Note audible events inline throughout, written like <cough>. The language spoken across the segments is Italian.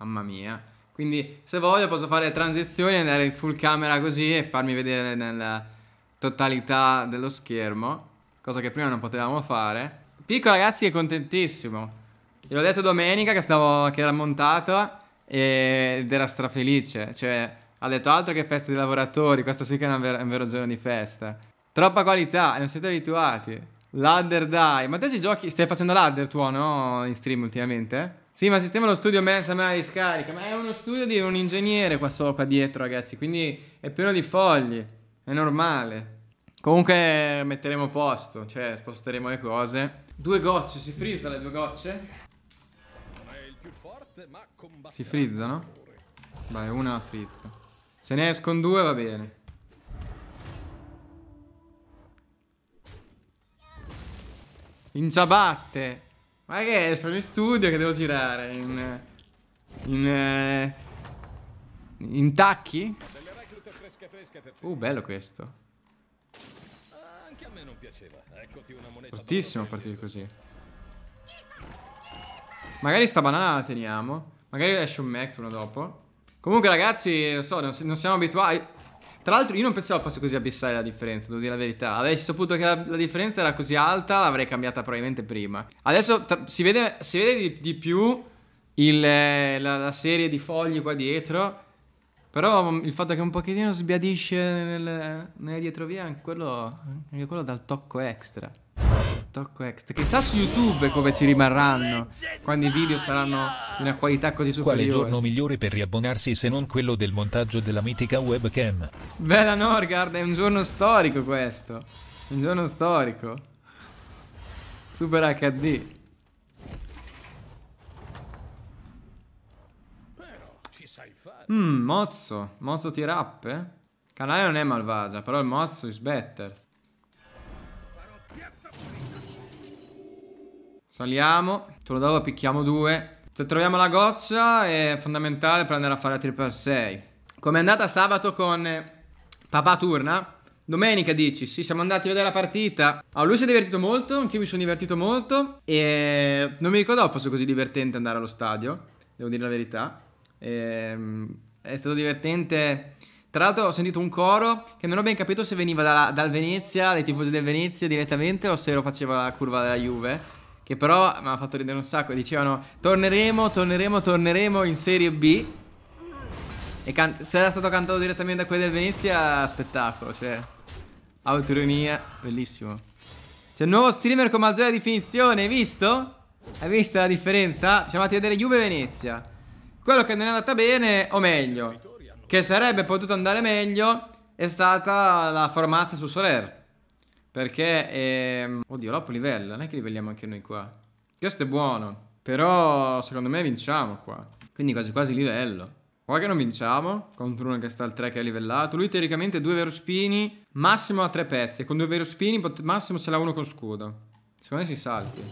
Mamma mia. Quindi se voglio posso fare transizioni, andare in full camera così e farmi vedere nella totalità dello schermo, cosa che prima non potevamo fare. Pico ragazzi è contentissimo. Gliel'ho detto domenica che, stavo, che era montato ed era strafelice. Cioè, ha detto altro che festa dei lavoratori, questa sì che è un, vero, un vero giorno di festa. Troppa qualità, non siete abituati. Ladder dai, ma te si giochi, stai facendo ladder tu no in stream ultimamente? Sì, ma sistema lo studio mensa, la riscarica. Ma è uno studio di un ingegnere qua, so, qua dietro, ragazzi. Quindi è pieno di fogli. È normale. Comunque metteremo posto, cioè sposteremo le cose. Due gocce, si frizzano le due gocce? Forte, si frizzano? Vai, una la frizzo. Se ne escono due va bene. In ciabatte! Ma che è? Sono in studio che devo girare In... In... Eh, in tacchi? Uh, bello questo Fortissimo a partire così Magari sta banana la teniamo Magari esce un Mac uno dopo Comunque ragazzi, non so, non siamo abituati tra l'altro, io non pensavo fosse così abissale la differenza, devo dire la verità. Avessi saputo che la, la differenza era così alta, l'avrei cambiata probabilmente prima. Adesso tra, si, vede, si vede, di, di più il, eh, la, la, serie di fogli qua dietro. Però il fatto che un pochettino sbiadisce nel, nel via, anche quello, anche quello dà tocco extra. Tocco certo, Extra. Chissà su YouTube come ci rimarranno quando i video saranno di una qualità così superiore. Quale giorno migliore per riabbonarsi se non quello del montaggio della mitica webcam? Bella Norgard, è un giorno storico questo. Un giorno storico. Super HD. Mmm, mozzo. Mozzo ti rappe? Eh? Canale non è malvagia, però il mozzo is better. Saliamo. Turno dopo picchiamo due. Se troviamo la goccia è fondamentale per andare a fare la triple 6. Come è andata sabato con eh, papà Turna? Domenica dici, sì, siamo andati a vedere la partita. Ah, lui si è divertito molto, anch'io mi sono divertito molto. E non mi ricordavo fosse così divertente andare allo stadio, devo dire la verità. E... Ehm, è stato divertente. Tra l'altro ho sentito un coro che non ho ben capito se veniva dalla, dal Venezia, dai tifosi del Venezia direttamente o se lo faceva la curva della Juve che però mi ha fatto ridere un sacco. Dicevano torneremo, torneremo, torneremo in Serie B. E se era stato cantato direttamente da quelli del Venezia, spettacolo, cioè. Autoironia, bellissimo. C'è il nuovo streamer con maggiore definizione, hai visto? Hai visto la differenza? Siamo andati a vedere Juve-Venezia. Quello che non è andata bene, o meglio, che sarebbe potuto andare meglio, è stata la formazia su Soler. Perché, ehm... oddio, l'Oppo livello, non è che livelliamo anche noi qua. Questo è buono, però secondo me vinciamo qua. Quindi quasi quasi livello. Qua che non vinciamo, contro uno che sta al 3 che è livellato. Lui teoricamente due spini, massimo a tre pezzi. Con due spini, massimo ce l'ha uno con scudo. Secondo me si salti.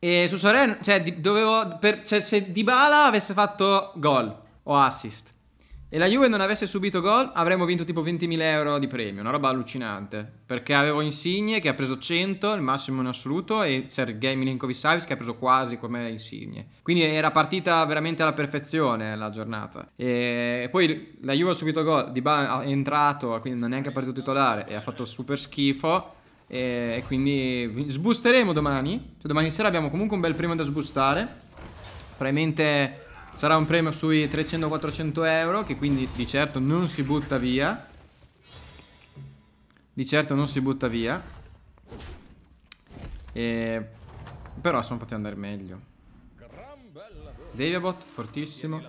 E su Soren, cioè, dovevo, per, cioè, se Dybala avesse fatto gol o assist, e la Juve non avesse subito gol, avremmo vinto tipo 20.000 euro di premio, una roba allucinante. Perché avevo Insigne che ha preso 100, il massimo in assoluto, e Sergei Milinkovic-Savic che ha preso quasi come Insigne. Quindi era partita veramente alla perfezione la giornata. E poi la Juve ha subito gol, Dybala è entrato, quindi non è neanche partito titolare, e ha fatto super schifo. E quindi sbusteremo domani. Cioè domani sera abbiamo comunque un bel primo da sbustare. Probabilmente Sarà un premio sui 300-400 euro Che quindi di certo non si butta via Di certo non si butta via e... Però insomma poteva andare meglio Deviabot fortissimo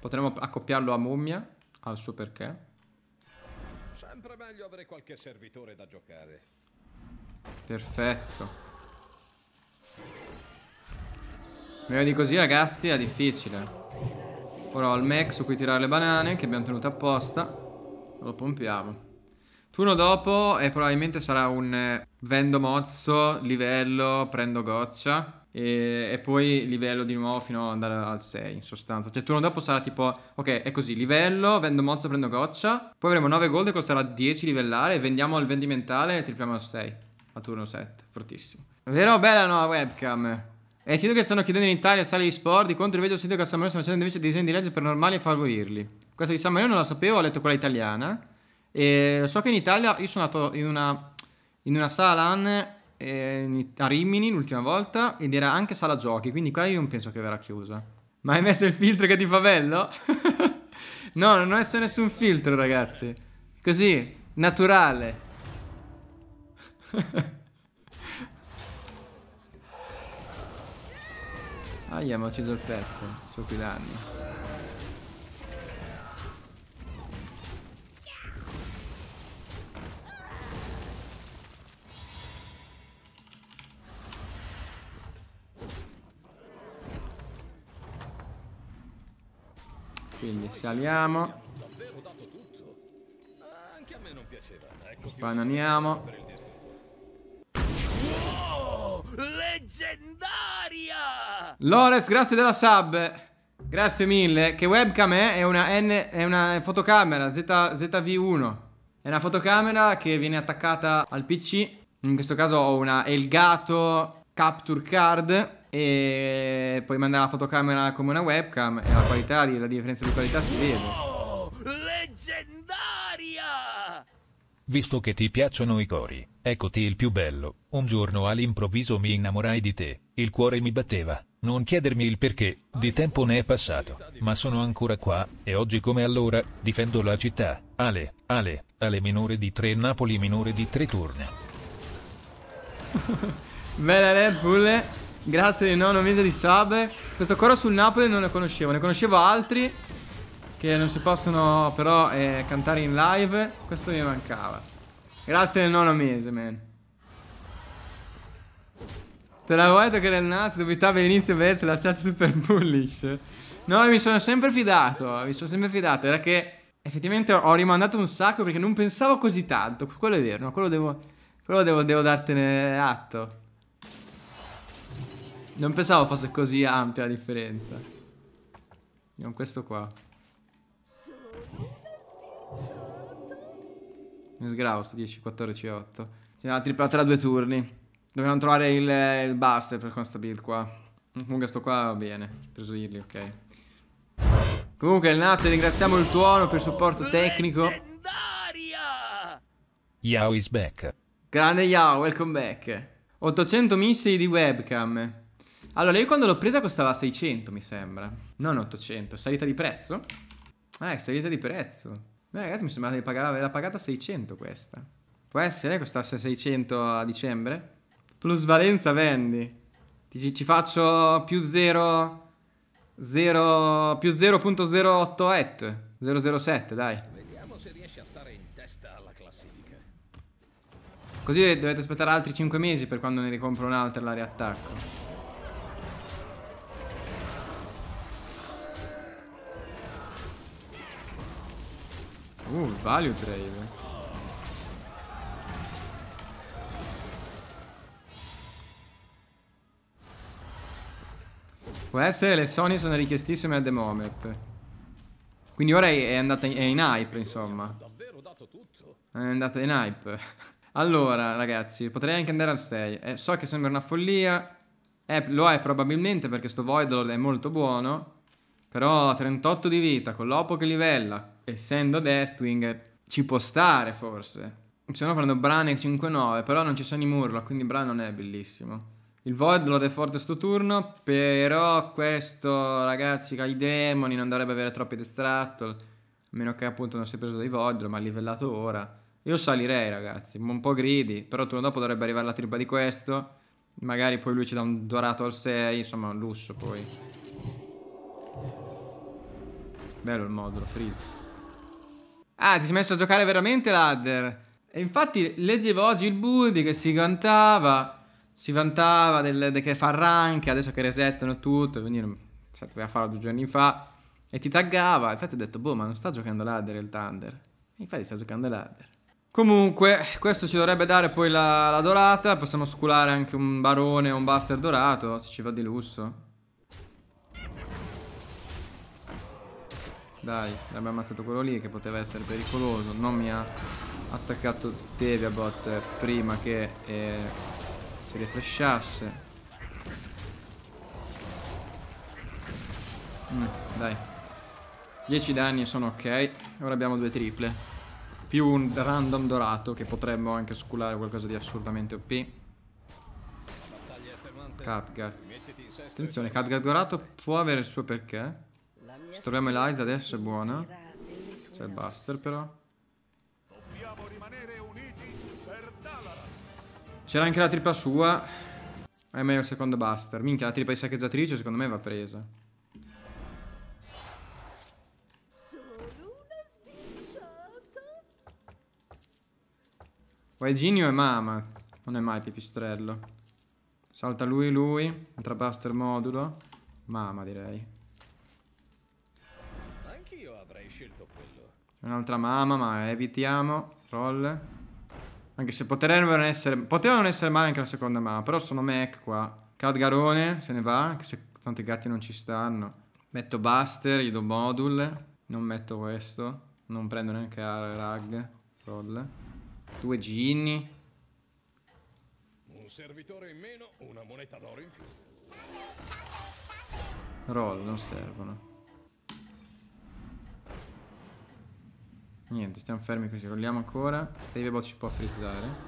Potremmo accoppiarlo a Mummia Al suo perché Sempre meglio avere qualche servitore da giocare Perfetto Meno di così ragazzi è difficile Ora ho il mech su cui tirare le banane Che abbiamo tenuto apposta Lo pompiamo Turno dopo e probabilmente sarà un eh, Vendo mozzo, livello, prendo goccia e, e, poi livello di nuovo fino ad andare al 6 in sostanza Cioè il turno dopo sarà tipo Ok è così livello, vendo mozzo, prendo goccia Poi avremo 9 gold e costerà 10 livellare Vendiamo al vendimentale e tripliamo al 6 A turno 7, fortissimo Vero bella nuova webcam è il sito che stanno chiedendo in Italia sale di sport, di contro vedo il sito che a San Marino stanno facendo invece disegni di legge per normali e favorirli. Questa di San Marino non la sapevo, ho letto quella italiana. E so che in Italia io sono andato in una, in una sala AN eh, a Rimini l'ultima volta ed era anche sala giochi, quindi qua io non penso che verrà chiusa. Ma hai messo il filtro che ti fa bello? <laughs> no, non ho messo nessun filtro ragazzi. Così, naturale. <laughs> Aia, mi ha ucciso il pezzo. Sono qui danni. Quindi saliamo. Bananiamo. Lores, grazie della sub. Grazie mille. Che webcam è? È una, N, è una fotocamera Z, ZV1. È una fotocamera che viene attaccata al PC. In questo caso ho una Elgato Capture Card e puoi mandare la fotocamera come una webcam e la qualità, la differenza di qualità si vede. Visto che ti piacciono i cori, eccoti il più bello, un giorno all'improvviso mi innamorai di te, il cuore mi batteva, non chiedermi il perché, di tempo ne è passato, ma sono ancora qua, e oggi come allora, difendo la città, Ale, Ale, Ale minore di 3 Napoli minore di 3 turni. <laughs> Bella Red Bull, eh. grazie del nono mese di sub. Questo coro sul Napoli non lo conoscevo, ne conoscevo altri, che non si possono però eh, cantare in live Questo mi mancava Grazie del nono mese, man Te la vuoi che del Nazi, dubitava all'inizio Vez la chat super bullish? No, mi sono sempre fidato, mi sono sempre fidato, era che effettivamente ho rimandato un sacco perché non pensavo così tanto, quello è vero, no? quello, devo, quello devo, devo dartene atto. Non pensavo fosse così ampia la differenza. Con questo qua. Mi 10, 14 8. Ci andiamo triplata da due turni. Dobbiamo trovare il, il buster per questa build qua. Comunque sto qua va bene. Preso Irli, ok. Comunque il Nato ringraziamo il tuono per il supporto tecnico. Leggendaria! Yao is back. Grande Yao, welcome back. 800 missili di webcam. Allora, io quando l'ho presa costava 600, mi sembra. Non 800, salita di prezzo? Eh, è salita di prezzo. Beh, ragazzi, mi sembra di pagare, averla pagata 600 questa. Può essere che costasse 600 a dicembre? Plusvalenza vendi. Dici, ci faccio più 0... 0... più 0.08 et. 007, dai. Vediamo se riesci a stare in testa alla classifica. Così dovete aspettare altri 5 mesi per quando ne ricompro un'altra e la riattacco. Uh, value trade. Può essere le Sony sono richiestissime a The Demomep. Quindi ora è andata in, è in hype, insomma. È andata in hype. <laughs> Allora, ragazzi, potrei anche andare al 6. Eh, so che sembra una follia. Eh, lo è probabilmente perché sto Voidlord è molto buono. Però 38 di vita, con l'Opo che livella, essendo Deathwing, ci può stare forse. Se no prendo Bran e 5-9, però non ci sono i Murloc, quindi Bran non è bellissimo. Il Void lo deforte sto turno, però questo, ragazzi, ha i demoni, non dovrebbe avere troppi Destructle, a meno che appunto non si è preso dai Void, ma ha livellato ora. Io salirei, ragazzi, un po' gridi, però il turno dopo dovrebbe arrivare la tripla di questo, magari poi lui ci dà un dorato al 6, insomma, un lusso poi. Bello il modulo, Frizz. Ah, ti sei messo a giocare veramente ladder? E infatti leggevo oggi il Buddy che si vantava, si vantava del, del che fa rank, adesso che resettano tutto, quindi cioè, doveva farlo due giorni fa, e ti taggava. Infatti ho detto, boh, ma non sta giocando ladder il Thunder. E infatti sta giocando ladder. Comunque, questo ci dovrebbe dare poi la, la dorata, possiamo sculare anche un barone o un buster dorato, se ci va di lusso. Dai, abbiamo ammazzato quello lì che poteva essere pericoloso. Non mi ha attaccato Deviabot prima che eh, si rifresciasse. Mm, dai. 10 danni sono ok. Ora abbiamo due triple. Più un random dorato che potremmo anche sculare qualcosa di assurdamente OP. Capgar. Attenzione, Capgar dorato può avere il suo perché. Troviamo Eliza adesso, è buona. C'è Buster però. C'era anche la tripla sua. È meglio il secondo Buster. Minchia, la tripla di saccheggiatrice secondo me va presa. Vaginio è mama. Non è mai pipistrello. Salta lui, lui. Entra Buster modulo. Mama direi. Avrei scelto quello. Un'altra mamma, ma evitiamo. Roll. Anche se potrebbero essere, potevano essere male anche la seconda mamma, però sono Mac qua. Cadgarone se ne va, anche se tanti gatti non ci stanno. Metto Buster, gli do Module. Non metto questo. Non prendo neanche Rag. Roll. Due Ginny. Un servitore in meno, una moneta d'oro in più. Roll, non servono. Niente, stiamo fermi così, rolliamo ancora. Davebot ci può frizzare.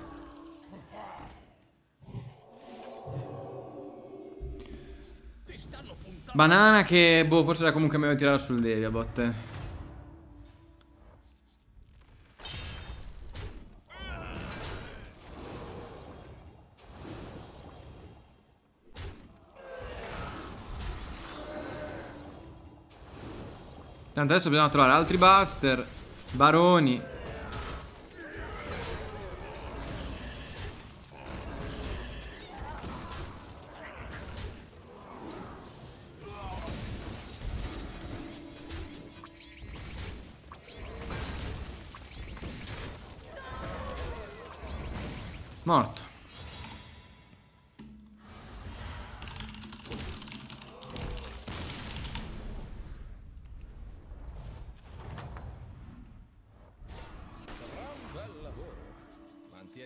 Banana che, boh, forse era comunque meglio tirare sul Deviabot. Tanto adesso bisogna trovare altri buster Baroni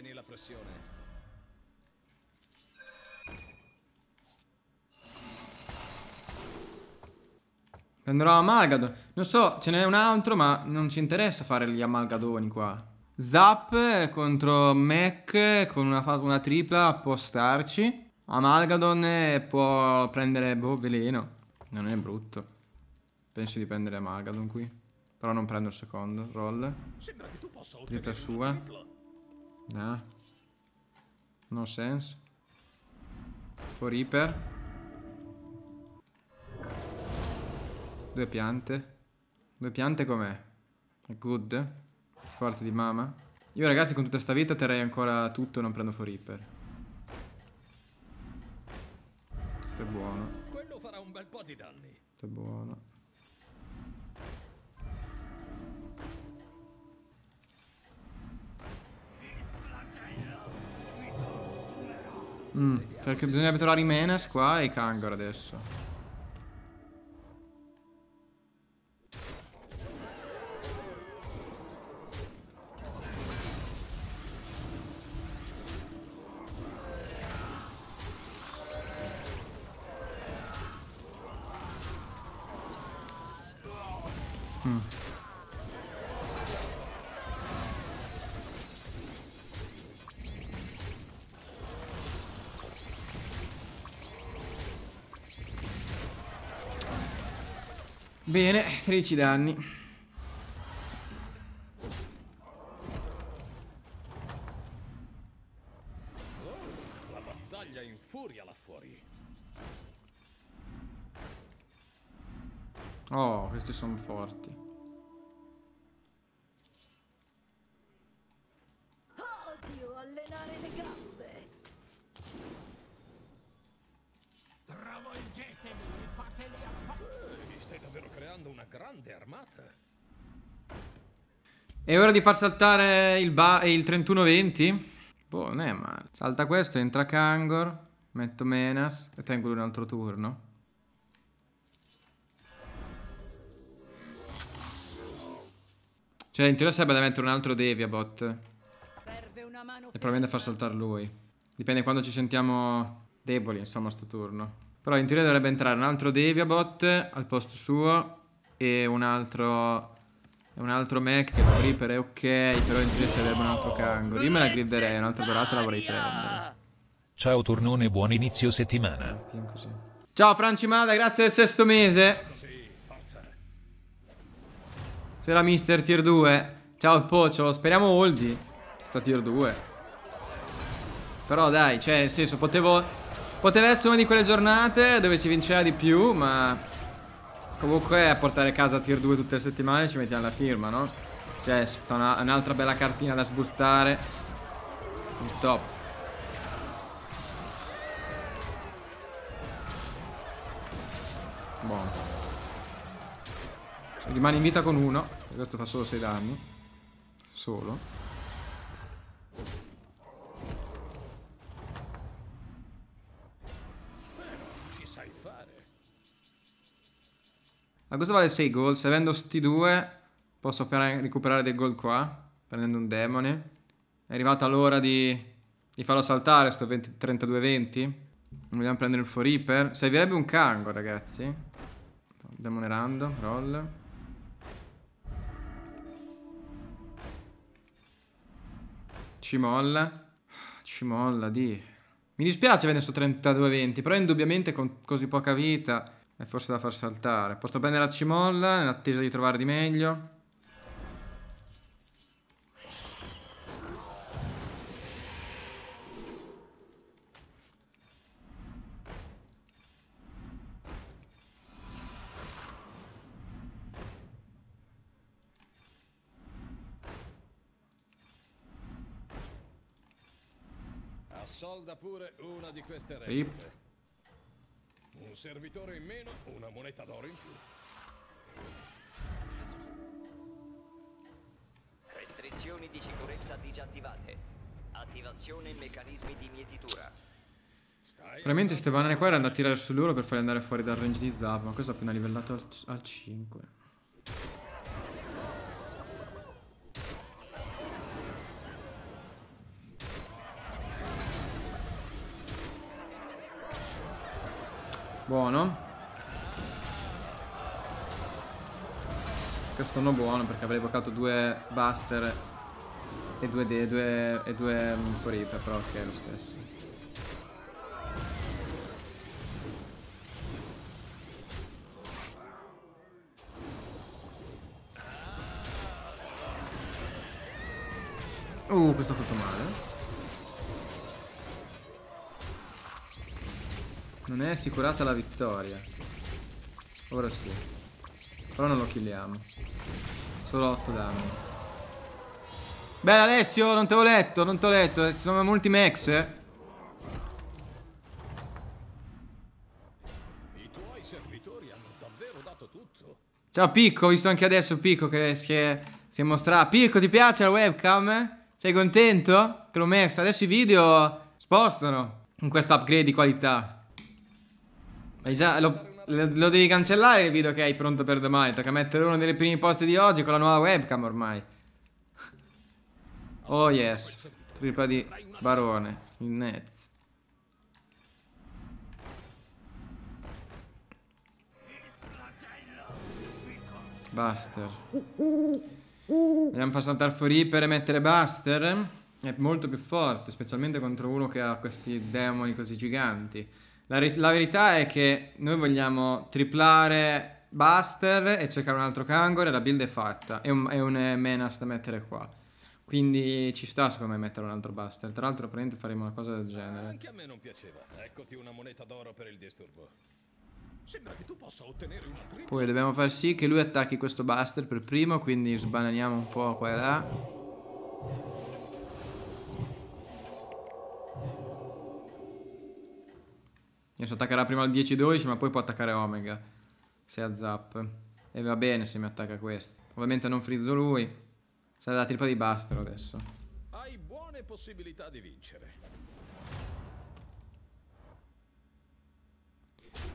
tenere la pressione. Prenderò Amalgadon. Non so, ce n'è un altro, ma non ci interessa fare gli Amalgadoni qua. Zap contro Mac con una, una tripla può starci. Amalgadon eh, può prendere boh, veleno. Non è brutto. Penso di prendere Amalgadon qui. Però non prendo il secondo roll. Tripla sua. Nah. No sense. For Reaper. Due piante. Due piante com'è? Good. Forte di mamma. Io ragazzi con tutta sta vita terrei ancora tutto e non prendo For Reaper. Questo è buono. Questo è buono. Mm, perché bisogna trovare i Menes qua e i Kangor adesso. Bene, 13 danni. È ora di far saltare il, ba- il 31-20? Boh, non è male. Salta questo, entra Kangor, metto Menas e tengo un altro turno. Cioè, in teoria sarebbe da mettere un altro Deviabot. E probabilmente far saltare lui. Dipende quando ci sentiamo deboli, insomma, sto turno. Però in teoria dovrebbe entrare un altro Deviabot al posto suo e un altro e un altro mech che creeper è ok, però in teoria serve un altro kangoro. Io me la griderei, un'altra dorata la vorrei prendere. Ciao Turnone, buon inizio settimana. Eh, Ciao Francimada, grazie del sesto mese. Sera mister tier 2. Ciao il Pocio, speriamo Oldi. Sta tier 2. Però dai, cioè, nel senso, potevo... Poteva essere una di quelle giornate dove si vinceva di più, ma Comunque a portare a casa tier 2 tutte le settimane ci mettiamo la firma, no? Cioè, un'altra bella cartina da sbustare. Un top. Buono. Rimane in vita con uno. Questo fa solo 6 danni. Solo. Ma cosa vale 6 gol? Se avendo sti due posso recuperare dei gol qua, prendendo un demone. È arrivata l'ora di, di farlo saltare, sto 32-20. Vogliamo prendere il Foriper. Servirebbe un Kango, ragazzi. Demone random, roll. Ci molla. Ci molla, di. Mi dispiace avere su 32-20, però indubbiamente con così poca vita... È forse da far saltare. Posso prendere la cimolla in attesa di trovare di meglio. Assolda pure una di queste regole. Un servitore in meno, una moneta d'oro in più. Restrizioni di sicurezza disattivate. Attivazione meccanismi di mietitura. Probabilmente queste banane qua erano da tirare su loro per farli andare fuori dal range di Zab, ma questo ha appena livellato al, al 5. Buono. Questo non buono perché avrei evocato due Buster e due, de, due, e due um, mm, Reaper, però ok è lo stesso. Uh, questo ha fatto male. Non è assicurata la vittoria. Ora sì. Però non lo killiamo. Solo 8 danni. Beh Alessio, non te l'ho letto, non te l'ho letto. Eh, sono molti max, eh. Ciao Picco, ho visto anche adesso Picco che si è, si è mostrato. Picco, ti piace la webcam? Sei contento che l'ho messa? Adesso i video spostano con questo upgrade di qualità. Già, lo, lo, devi cancellare il video che hai pronto per domani. Tocca mettere uno dei primi post di oggi con la nuova webcam ormai. <laughs> Oh yes. Tripla di Barone. Il Nets. Buster. Andiamo a far saltare fuori per mettere Buster. È molto più forte, specialmente contro uno che ha questi demoni così giganti. La, ri- la, verità è che noi vogliamo triplare Buster e cercare un altro Kangor e la build è fatta. È un, è un Menas da mettere qua. Quindi ci sta secondo me mettere un altro Buster. Tra l'altro probabilmente faremo una cosa del genere. Anche a me non piaceva. Eccoti una moneta d'oro per il disturbo. Sembra che tu possa ottenere una tripla. Poi dobbiamo far sì che lui attacchi questo Buster per primo, quindi sbananiamo un po' qua e là. Adesso attaccherà prima al 10-12 ma poi può attaccare Omega. Se ha zap. E va bene se mi attacca questo. Ovviamente non frizzo lui. Sarà la tripla di Buster adesso. Hai buone possibilità di vincere.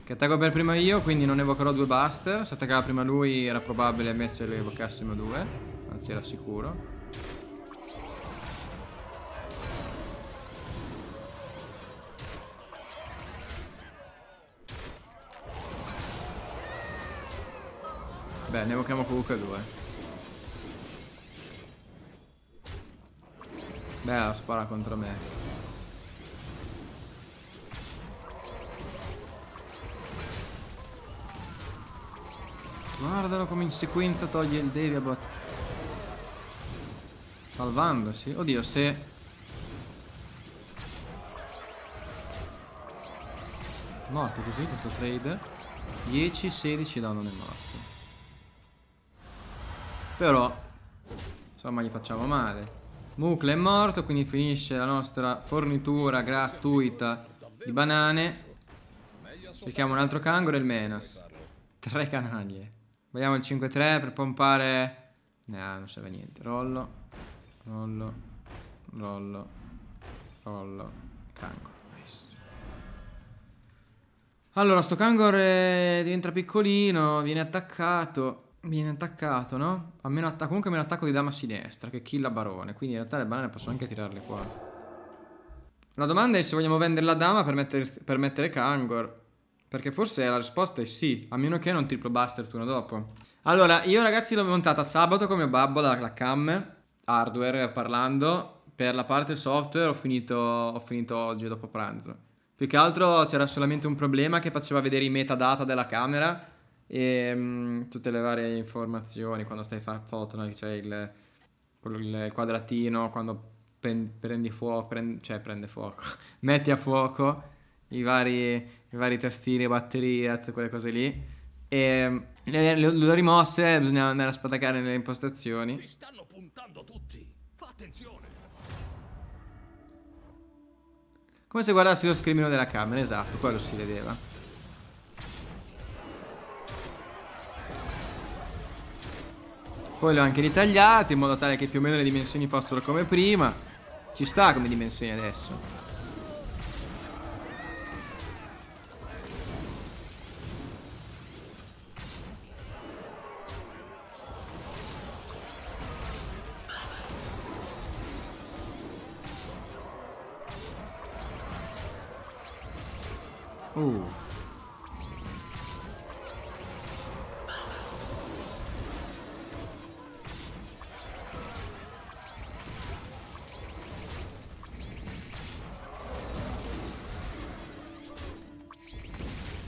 Che attacco per prima io, quindi non evocherò due Buster. Se attaccava prima lui era probabile invece che evocassimo due. Anzi era sicuro. Beh, ne evochiamo comunque due. Beh, spara contro me. Guardalo come in sequenza toglie il Deviabot. Salvandosi. Oddio, se... Morto così questo trade. 10-16 danno nel morto. Però Insomma gli facciamo male Mukle è morto quindi finisce la nostra fornitura gratuita di banane Cerchiamo un altro kangaroo e il Menas Tre canaglie Vogliamo il 5-3 per pompare No non serve niente Rollo Rollo Rollo Rollo Canguro Allora sto canguro eh, diventa piccolino Viene attaccato Viene attaccato, no? A meno comunque meno attacco di dama sinistra, che killa barone. Quindi in realtà le banane posso anche tirarle qua. La domanda è se vogliamo vendere la dama per, metter per mettere Kangor. Perché forse la risposta è sì, a meno che non triplo buster turno dopo. Allora, io ragazzi l'ho montata sabato con mio babbo la, la cam, hardware parlando. Per la parte software ho finito, ho finito oggi dopo pranzo. Più che altro c'era solamente un problema che faceva vedere i metadata della camera e mh, mm, tutte le varie informazioni quando stai a fare foto, no? c'è il, il, quadratino, quando pen, prendi fuoco, prend, cioè prende fuoco, <laughs> metti a fuoco i vari, i vari tastini, batteria, tutte quelle cose lì. E mm, le, le, le rimosse bisogna andare a spattacare nelle impostazioni. Ti stanno puntando tutti. Fa attenzione. Come se guardassi lo scrimino della camera, esatto, quello si vedeva. Poi le ho anche ritagliate in modo tale che più o meno le dimensioni fossero come prima. Ci sta come dimensioni adesso. Ooh. Uh.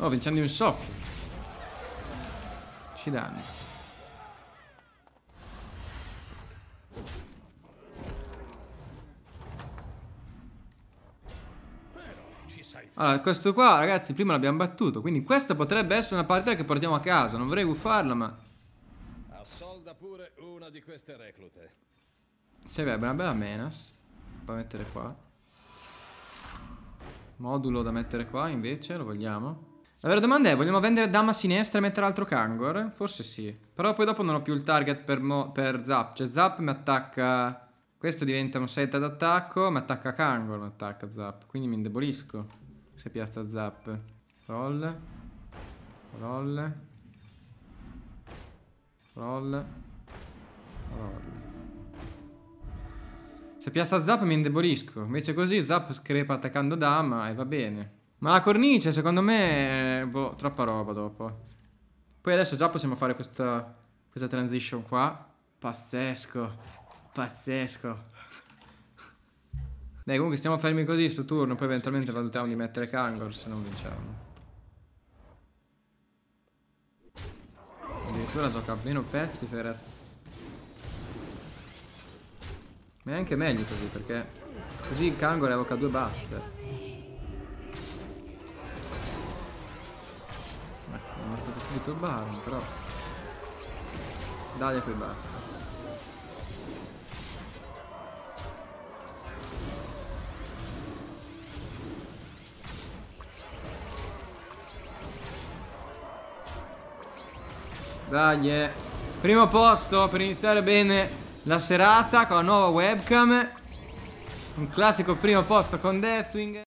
Oh, 20 un soffio. Ci danno. Allora, questo qua, ragazzi, prima l'abbiamo battuto. Quindi questa potrebbe essere una partita che portiamo a casa. Non vorrei buffarla, ma... Assolda pure una di queste reclute. Servirebbe una bella menas. Da mettere qua. Modulo da mettere qua, invece, lo vogliamo. La vera domanda è, vogliamo vendere dama sinistra e mettere altro Kangor? Forse sì. Però poi dopo non ho più il target per, per Zap. Cioè Zap mi attacca... Questo diventa un set d'attacco, mi attacca Kangor, mi attacca Zap. Quindi mi indebolisco se piazza Zap. Roll. Roll. Roll. Roll. Se piazza Zap mi indebolisco. Invece così Zap crepa attaccando Dama e va bene. Ma la cornice, secondo me, eh, boh, troppa roba dopo. Poi adesso già possiamo fare questa, questa transition qua. Pazzesco. Pazzesco. Dai, comunque stiamo fermi così sto turno, poi eventualmente valutiamo di mettere Kangor se non vinciamo. Addirittura gioca meno pezzi, per... Ma è anche meglio così, perché così Kangor evoca due buster. subito Baron, però... Dai, poi basta. Dai, eh. primo posto per iniziare bene la serata con la nuova webcam. Un classico primo posto con Deathwing.